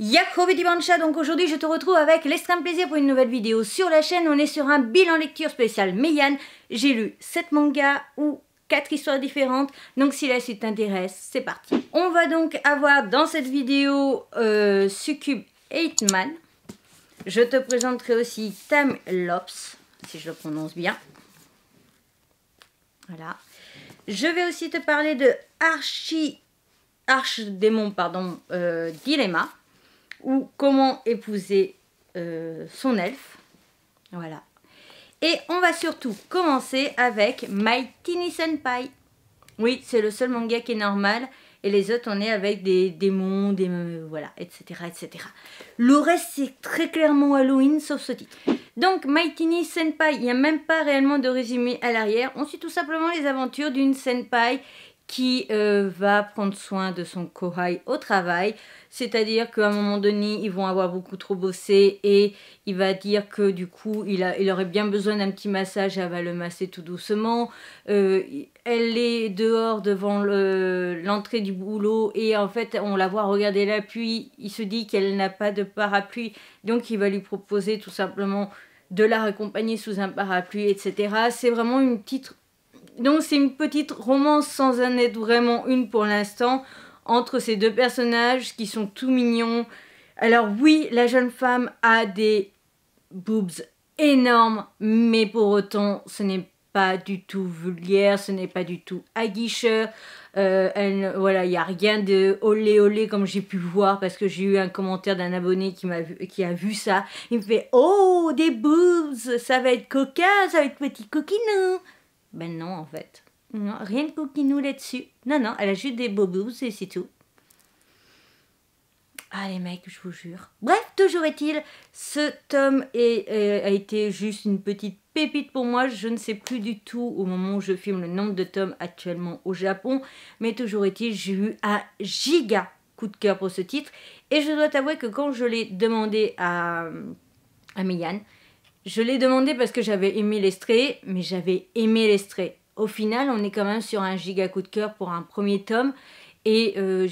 Yacob et donc aujourd'hui je te retrouve avec l'extrême plaisir pour une nouvelle vidéo sur la chaîne. On est sur un bilan lecture spécial Yann, J'ai lu 7 mangas ou 4 histoires différentes, donc si la suite t'intéresse, c'est parti. On va donc avoir dans cette vidéo euh, Succube Je te présenterai aussi Tam Lops, si je le prononce bien. Voilà. Je vais aussi te parler de Archi Arch démon, pardon, euh, Dilemma ou comment épouser euh, son elfe. Voilà. Et on va surtout commencer avec My Teeny Senpai. Oui, c'est le seul manga qui est normal. Et les autres, on est avec des démons, des... Euh, voilà, etc., etc. Le reste, c'est très clairement Halloween, sauf ce titre. Donc, My Teeny Senpai, il n'y a même pas réellement de résumé à l'arrière. On suit tout simplement les aventures d'une Senpai qui euh, va prendre soin de son corail au travail. C'est-à-dire qu'à un moment donné, ils vont avoir beaucoup trop bossé et il va dire que du coup, il, a, il aurait bien besoin d'un petit massage, elle va le masser tout doucement. Euh, elle est dehors devant l'entrée du boulot et en fait, on la voit regarder la pluie. Il se dit qu'elle n'a pas de parapluie, donc il va lui proposer tout simplement de la raccompagner sous un parapluie, etc. C'est vraiment une petite donc c'est une petite romance sans en être vraiment une pour l'instant entre ces deux personnages qui sont tout mignons. Alors oui, la jeune femme a des boobs énormes, mais pour autant ce n'est pas du tout vulgaire, ce n'est pas du tout aguicheur. Euh, voilà, il n'y a rien de olé olé comme j'ai pu voir parce que j'ai eu un commentaire d'un abonné qui, a vu, qui a vu ça. Il me fait Oh, des boobs, ça va être coquin, ça va être petit coquinou. Ben non, en fait. rien de coquinou là-dessus. Non, non, elle a juste des bobos et c'est tout. Allez, ah, mec, je vous jure. Bref, toujours est-il, ce tome euh, a été juste une petite pépite pour moi. Je ne sais plus du tout au moment où je filme le nombre de tomes actuellement au Japon. Mais toujours est-il, j'ai eu un giga coup de cœur pour ce titre. Et je dois t'avouer que quand je l'ai demandé à, à je l'ai demandé parce que j'avais aimé l'estrée, mais j'avais aimé l'estrée. Au final, on est quand même sur un giga coup de cœur pour un premier tome et euh,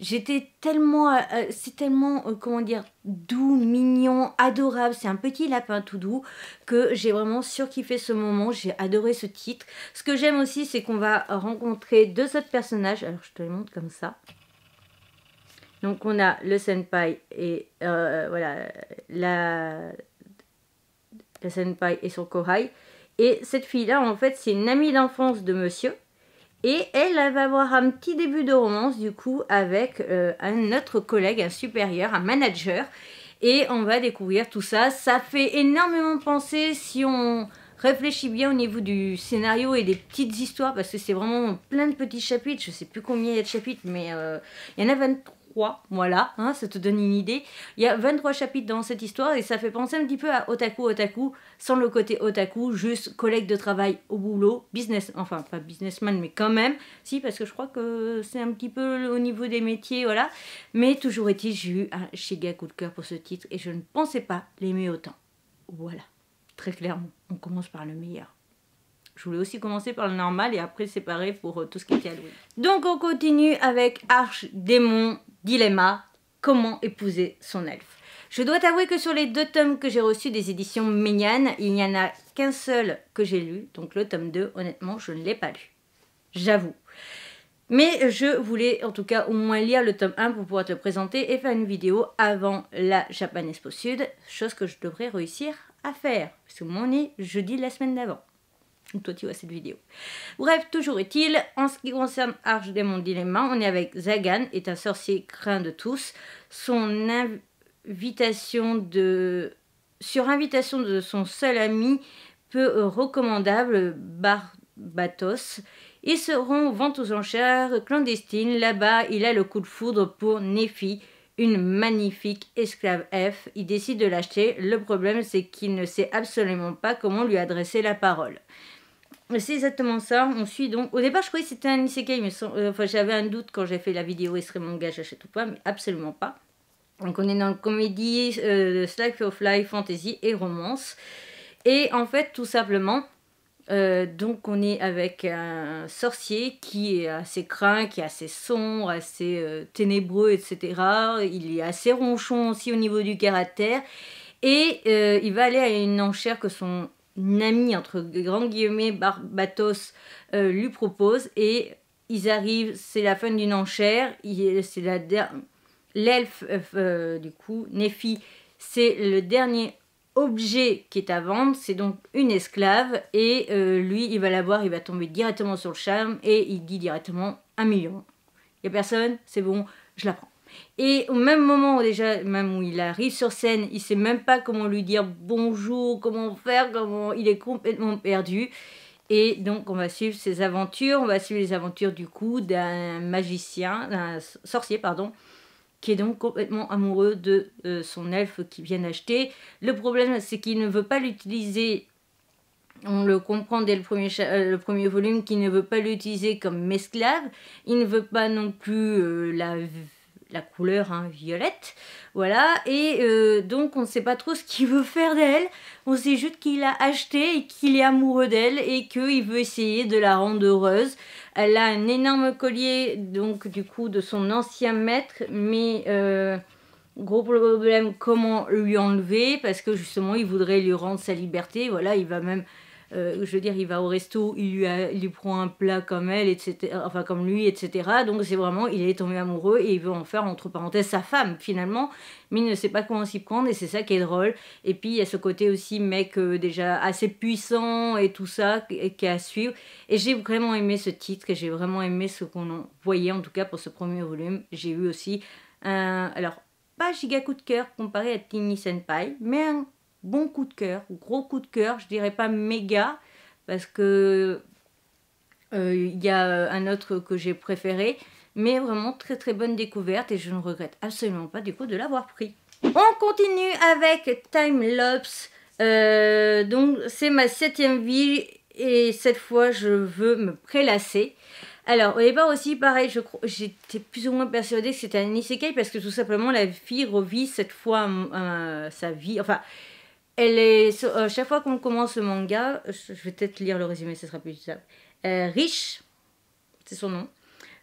J'étais tellement, euh, euh, c'est tellement, comment dire, doux, mignon, adorable. C'est un petit lapin tout doux que j'ai vraiment surkiffé ce moment. J'ai adoré ce titre. Ce que j'aime aussi, c'est qu'on va rencontrer deux autres personnages. Alors, je te les montre comme ça. Donc on a le senpai et voilà la, la senpai et son kohai. Et cette fille-là, en fait, c'est une amie d'enfance de monsieur. Et elle, va avoir un petit début de romance, du coup, avec euh, un autre collègue, un supérieur, un manager. Et on va découvrir tout ça. Ça fait énormément penser si on réfléchit bien au niveau du scénario et des petites histoires parce que c'est vraiment plein de petits chapitres. Je sais plus combien il y a de chapitres, mais euh, il y en a 23 voilà, hein, ça te donne une idée. Il y a 23 chapitres dans cette histoire et ça fait penser un petit peu à Otaku Otaku, sans le côté Otaku, juste collègue de travail au boulot, business, enfin pas businessman, mais quand même, si, parce que je crois que c'est un petit peu au niveau des métiers, voilà. Mais toujours est-il, j'ai eu un giga coup de cœur pour ce titre et je ne pensais pas l'aimer autant. Voilà, très clairement, on commence par le meilleur. Je voulais aussi commencer par le normal et après séparer pour euh, tout ce qui est alloué. Donc on continue avec Arche, Démon, Dilemma, Comment épouser son elfe. Je dois t'avouer que sur les deux tomes que j'ai reçus des éditions Méniane, il n'y en a qu'un seul que j'ai lu, donc le tome 2, honnêtement, je ne l'ai pas lu. J'avoue. Mais je voulais en tout cas au moins lire le tome 1 pour pouvoir te présenter et faire une vidéo avant la Japan Expo Sud, chose que je devrais réussir à faire, parce que nez jeudi la semaine d'avant toi tu vois cette vidéo. Bref, toujours est-il, en ce qui concerne Arche Mondes Dilemma, on est avec Zagan, est un sorcier craint de tous. Son invitation de... Sur invitation de son seul ami, peu recommandable, Barbatos, ils seront rend vente aux enchères clandestines. Là-bas, il a le coup de foudre pour Nefi, une magnifique esclave F. Il décide de l'acheter. Le problème, c'est qu'il ne sait absolument pas comment lui adresser la parole c'est exactement ça. On suit donc. Au départ, je croyais que c'était un isekai, mais euh, enfin, j'avais un doute quand j'ai fait la vidéo est-ce que manga, j'achète ou pas, mais absolument pas. Donc, on est dans le comédie, euh, of life, fantasy et romance. Et en fait, tout simplement, euh, donc on est avec un sorcier qui est assez craint, qui est assez sombre, assez euh, ténébreux, etc. Il est assez ronchon aussi au niveau du caractère. Et il va aller à une enchère que son ami entre grands guillemets Barbatos euh, lui propose et ils arrivent, c'est la fin d'une enchère, c'est la l'elfe euh, euh, du coup Nefi, c'est le dernier objet qui est à vendre, c'est donc une esclave et lui il va la voir, il va tomber directement sur le charme et il dit directement un million. Il n'y a personne, c'est bon, je la prends. Et au même moment, déjà, même où il arrive sur scène, il sait même pas comment lui dire bonjour, comment faire, comment il est complètement perdu. Et donc, on va suivre ses aventures, on va suivre les aventures du coup d'un magicien, d'un sorcier, pardon, qui est donc complètement amoureux de euh, son elfe qui vient d'acheter. Le problème, c'est qu'il ne veut pas l'utiliser. On le comprend dès le premier, euh, le premier volume qu'il ne veut pas l'utiliser comme esclave. Il ne veut pas non plus euh, la la couleur hein, violette. Voilà, et euh, donc on ne sait pas trop ce qu'il veut faire d'elle. On sait juste qu'il l'a acheté et qu'il est amoureux d'elle et qu'il veut essayer de la rendre heureuse. Elle a un énorme collier, donc du coup, de son ancien maître, mais... Euh, gros problème, comment lui enlever Parce que justement, il voudrait lui rendre sa liberté. Voilà, il va même euh, je veux dire, il va au resto, il lui, prend un plat comme elle, etc., enfin comme lui, etc. Donc c'est vraiment, il est tombé amoureux et il veut en faire, entre parenthèses, sa femme finalement, mais il ne sait pas comment s'y prendre et c'est ça qui est drôle. Et puis il y a ce côté aussi mec euh, déjà assez puissant et tout ça qui est à suivre. Et j'ai vraiment aimé ce titre et j'ai vraiment aimé ce qu'on voyait en tout cas pour ce premier volume. J'ai eu aussi un, alors pas giga coup de cœur comparé à Tiny Senpai, mais un bon coup de cœur, gros coup de cœur, je dirais pas méga, parce que euh, il y a euh, un autre que j'ai préféré, mais vraiment très très bonne découverte et je ne regrette absolument pas du coup de l'avoir pris. On continue avec Time Lapse, euh, donc c'est ma septième vie et cette fois je veux me prélasser. Alors au départ aussi pareil, j'étais plus ou moins persuadée que c'était un isekai parce que tout simplement la fille revit cette fois sa vie, enfin elle est, à euh, chaque fois qu'on commence le manga, je vais peut-être lire le résumé, ce sera plus simple. Euh, riche, c'est son nom,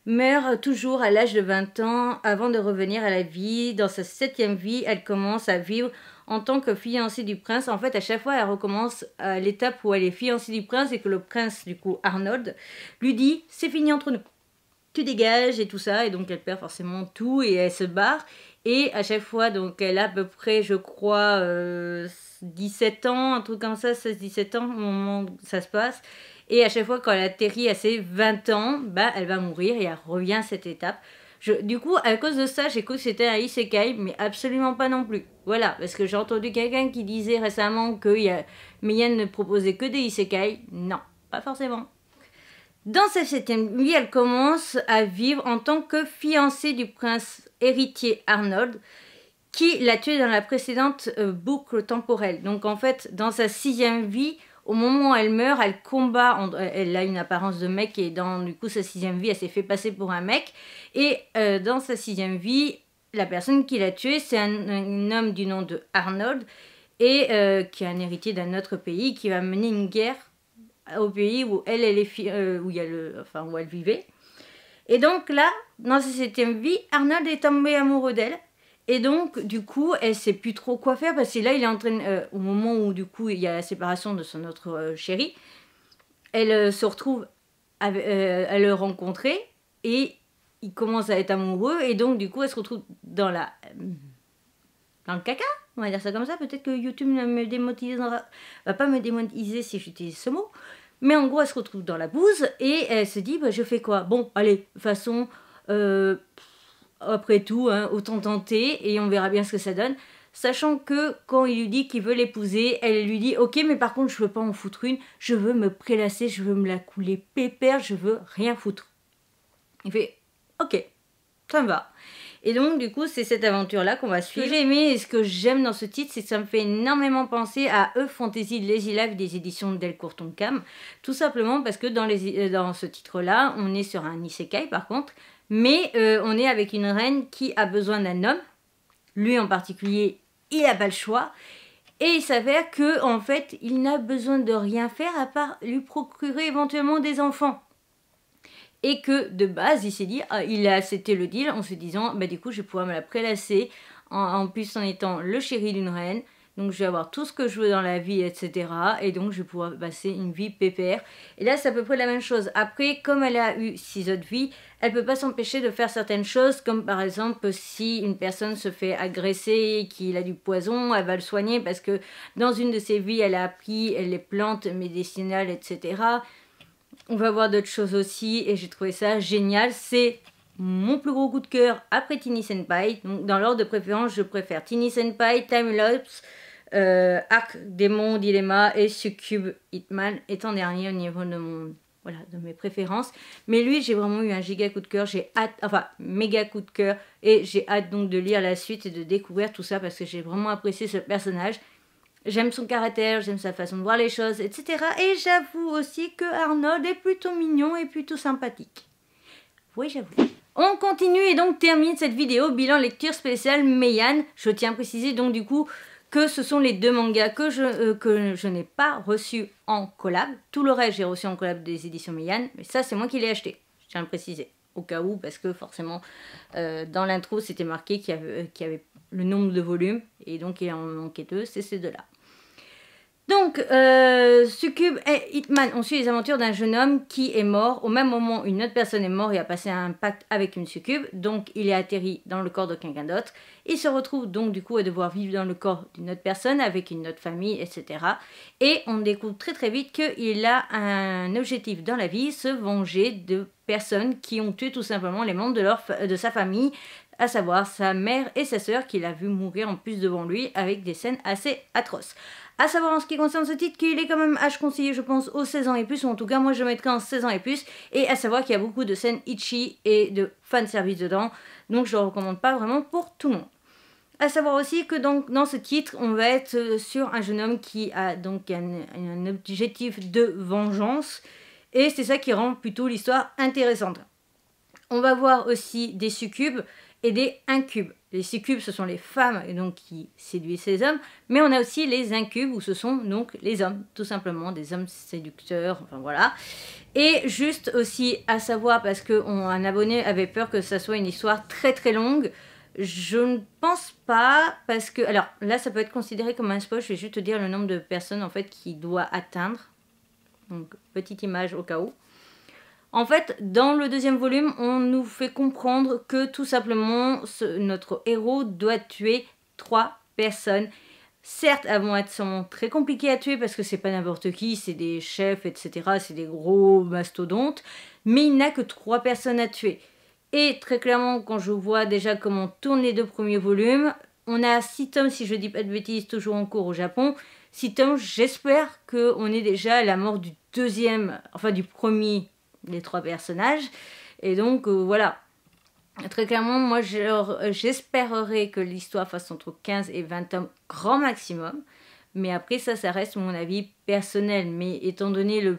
meurt toujours à l'âge de 20 ans avant de revenir à la vie. Dans sa septième vie, elle commence à vivre en tant que fiancée du prince. En fait, à chaque fois, elle recommence à euh, l'étape où elle est fiancée du prince et que le prince, du coup, Arnold, lui dit C'est fini entre nous. Tu dégages et tout ça. Et donc, elle perd forcément tout et elle se barre. Et à chaque fois, donc, elle a à peu près, je crois, 17 ans, un truc comme ça, 16-17 ans, au moment ça se passe. Et à chaque fois, quand elle atterrit à ses 20 ans, bah, elle va mourir et elle revient à cette étape. du coup, à cause de ça, j'ai cru que c'était un isekai, mais absolument pas non plus. Voilà, parce que j'ai entendu quelqu'un qui disait récemment que y ne proposait que des isekai. Non, pas forcément. Dans sa septième vie, elle commence à vivre en tant que fiancée du prince héritier Arnold qui l'a tué dans la précédente euh, boucle temporelle. Donc en fait, dans sa sixième vie, au moment où elle meurt, elle combat, euh, elle a une apparence de mec et dans du coup sa sixième vie, elle s'est fait passer pour un mec. Et euh, dans sa sixième vie, la personne qui l'a tué, c'est un, homme du nom de Arnold et qui est un héritier d'un autre pays qui va mener une guerre au pays où elle, est, où, il y a le, enfin, où elle vivait. Et donc là, dans sa septième vie, Arnold est tombé amoureux d'elle et donc, du coup, elle sait plus trop quoi faire parce que là, il est en train, euh, au moment où du coup il y a la séparation de son autre euh, chéri, elle euh, se retrouve à, le rencontrer et il commence à être amoureux et donc du coup, elle se retrouve dans la dans le caca, on va dire ça comme ça. Peut-être que YouTube ne me va pas me démonétiser si j'utilise ce mot, mais en gros, elle se retrouve dans la bouse et elle se dit, bah, je fais quoi Bon, allez, façon après tout, hein, autant tenter et on verra bien ce que ça donne. Sachant que quand il lui dit qu'il veut l'épouser, elle lui dit Ok, mais par contre, je veux pas en foutre une, je veux me prélasser, je veux me la couler pépère, je veux rien foutre. Il fait Ok, ça me va. Et donc, du coup, c'est cette aventure-là qu'on va suivre. Ce que ce que j'aime dans ce titre, c'est que ça me fait énormément penser à E-Fantasy Lazy Life des éditions Delcourt Cam. Tout simplement parce que dans, euh, dans ce titre-là, on est sur un isekai par contre, mais euh, on est avec une reine qui a besoin d'un homme. Lui en particulier, il n'a pas le choix. Et il s'avère que en fait, il n'a besoin de rien faire à part lui procurer éventuellement des enfants. Et que de base, il s'est dit, c'était ah, il a le deal en se disant, bah du coup, je vais pouvoir me la prélasser. en plus, en étant le chéri d'une reine, donc je vais avoir tout ce que je veux dans la vie, etc. Et donc je vais pouvoir passer une vie PPR. Et là, c'est à peu près la même chose. Après, comme elle a eu six autres vies, elle peut pas s'empêcher de faire certaines choses, comme par exemple si une personne se fait agresser, qu'il a du poison, elle va le soigner parce que dans une de ses vies, elle a appris les plantes médicinales, etc. On va voir d'autres choses aussi et j'ai trouvé ça génial. C'est mon plus gros coup de cœur après Tiny Senpai. Donc dans l'ordre de préférence, je préfère Tiny Senpai, Time Lapse, euh, Arc, Démon, Dilemma et Succube Hitman étant dernier au niveau de mon voilà, de mes préférences. Mais lui, j'ai vraiment eu un giga coup de cœur. J'ai hâte, enfin, méga coup de cœur. Et j'ai hâte donc de lire la suite et de découvrir tout ça parce que j'ai vraiment apprécié ce personnage. J'aime son caractère, j'aime sa façon de voir les choses, etc. Et j'avoue aussi que Arnold est plutôt mignon et plutôt sympathique. Oui, j'avoue. On continue et donc termine cette vidéo bilan lecture spéciale Meian. Je tiens à préciser donc du coup que ce sont les deux mangas que je, euh, que je n'ai pas reçus en collab. Tout le reste, j'ai reçu en collab des éditions Miyan, mais ça, c'est moi qui l'ai acheté. Je tiens à le préciser. Au cas où, parce que forcément, euh, dans l'intro, c'était marqué qu'il y, avait, euh, y avait le nombre de volumes, et donc il en manquait deux, c'est ces deux-là. Donc, euh, et eh, Hitman On suit les aventures d'un jeune homme qui est mort. Au même moment, une autre personne est morte et a passé un pacte avec une Succube. Donc, il est atterri dans le corps de quelqu'un d'autre. Il se retrouve donc du coup à devoir vivre dans le corps d'une autre personne, avec une autre famille, etc. Et on découvre très très vite qu'il a un objectif dans la vie, se venger de personnes qui ont tué tout simplement les membres de, leur, de sa famille à savoir sa mère et sa sœur qu'il a vu mourir en plus devant lui avec des scènes assez atroces. À savoir en ce qui concerne ce titre qu'il est quand même âge conseillé je pense aux 16 ans et plus, ou en tout cas moi je mettrai en 16 ans et plus, et à savoir qu'il y a beaucoup de scènes itchy et de fanservice dedans, donc je le recommande pas vraiment pour tout le monde. À savoir aussi que donc dans ce titre, on va être sur un jeune homme qui a donc un objectif de vengeance, et c'est ça qui rend plutôt l'histoire intéressante. On va voir aussi des succubes, et des incubes. Les succubes, ce sont les femmes et donc qui séduisent les hommes, mais on a aussi les incubes où ce sont donc les hommes, tout simplement des hommes séducteurs, enfin voilà. Et juste aussi à savoir, parce qu'un abonné avait peur que ça soit une histoire très très longue, je ne pense pas, parce que. Alors là, ça peut être considéré comme un spoil, je vais juste te dire le nombre de personnes en fait qui doit atteindre. Donc, petite image au cas où. En fait, dans le deuxième volume, on nous fait comprendre que tout simplement, notre héros doit tuer trois personnes. Certes, elles vont être sûrement très compliquées à tuer parce que c'est pas n'importe qui, c'est des chefs, etc. C'est des gros mastodontes. Mais il n'a que trois personnes à tuer. Et très clairement, quand je vois déjà comment tournent les deux premiers volumes, on a six tomes, si je dis pas de bêtises, toujours en cours au Japon. Six tomes, j'espère qu'on est déjà à la mort du deuxième, enfin du premier les trois personnages. Et donc euh, voilà. Très clairement, moi euh, j'espérerais que l'histoire fasse entre 15 et 20 tomes grand maximum. Mais après ça, ça reste mon avis personnel. Mais étant donné euh,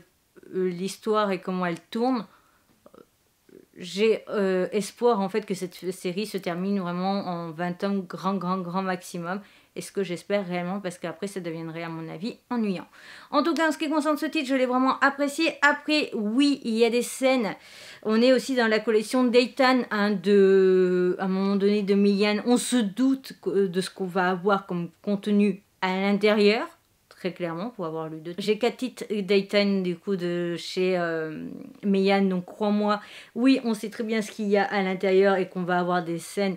l'histoire et comment elle tourne, j'ai espoir en fait que cette série se termine vraiment en 20 tomes grand grand grand maximum et ce que j'espère réellement parce qu'après ça deviendrait à mon avis ennuyant. En tout cas en ce qui concerne ce titre je l'ai vraiment apprécié. Après oui il y a des scènes, on est aussi dans la collection Dayton hein, de, à un moment donné de Millian, on se doute de ce qu'on va avoir comme contenu à l'intérieur très clairement pour avoir lu deux. J'ai quatre titres Dayton du coup de chez euh, donc crois-moi, oui, on sait très bien ce qu'il y a à l'intérieur et qu'on va avoir des scènes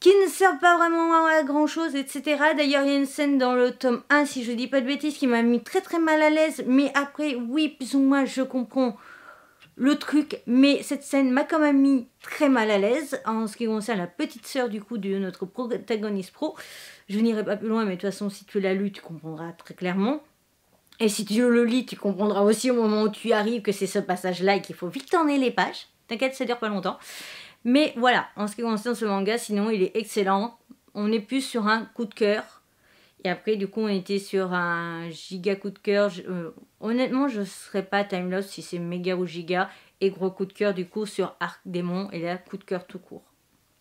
qui ne servent pas vraiment à grand chose, etc. D'ailleurs, il y a une scène dans le tome 1, si je dis pas de bêtises, qui m'a mis très très mal à l'aise, mais après, oui, plus ou moins, je comprends le truc, mais cette scène m'a quand même mis très mal à l'aise en ce qui concerne la petite sœur du coup de notre protagoniste pro. Je n'irai pas plus loin, mais de toute façon, si tu l'as lu, tu comprendras très clairement. Et si tu le lis, tu comprendras aussi au moment où tu arrives que c'est ce passage-là et qu'il faut vite tourner les pages. T'inquiète, ça dure pas longtemps. Mais voilà, en ce qui concerne ce manga, sinon il est excellent. On est plus sur un coup de cœur. Et après, du coup, on était sur un giga coup de cœur. Euh, honnêtement, je ne serais pas timeless si c'est méga ou giga. Et gros coup de cœur, du coup, sur Arc Démon. Et là, coup de cœur tout court.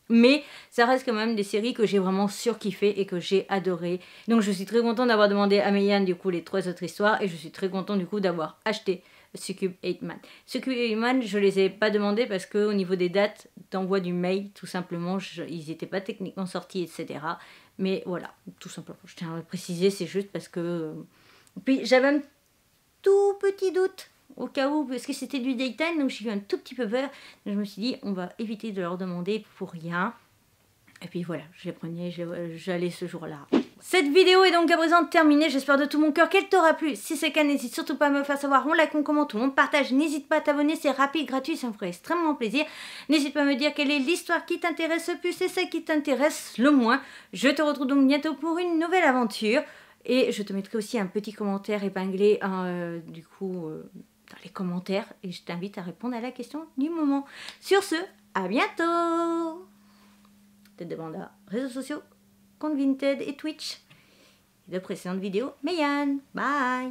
Mais ça reste quand même des séries que j'ai vraiment surkiffé et que j'ai adoré. Donc je suis très contente d'avoir demandé à Meiyan du coup les trois autres histoires et je suis très contente du coup d'avoir acheté Succube Man. Succube Man, je les ai pas demandé parce que au niveau des dates d'envoi du mail, tout simplement, ils n'étaient pas techniquement sortis, etc. Mais voilà, tout simplement. Je tiens à préciser, c'est juste parce que. Euh, puis j'avais un tout petit doute au cas où, parce que c'était du daytime, donc j'ai eu un tout petit peu peur. je me suis dit, on va éviter de leur demander pour rien. Et puis voilà, je les prenais, euh, j'allais ce jour-là. Cette vidéo est donc à présent terminée, j'espère de tout mon cœur qu'elle t'aura plu. Si c'est le cas, n'hésite surtout pas à me faire savoir, on like, on commente, on partage, n'hésite pas à t'abonner, c'est rapide, gratuit, ça me ferait extrêmement plaisir. N'hésite pas à me dire quelle est l'histoire qui t'intéresse le plus et celle qui t'intéresse le moins. Je te retrouve donc bientôt pour une nouvelle aventure. Et je te mettrai aussi un petit commentaire épinglé, hein, euh, du coup, euh, dans les commentaires. Et je t'invite à répondre à la question du moment. Sur ce, à bientôt Tête de bande réseaux sociaux, Convinted et Twitch. De précédentes vidéos, Meiyan. Bye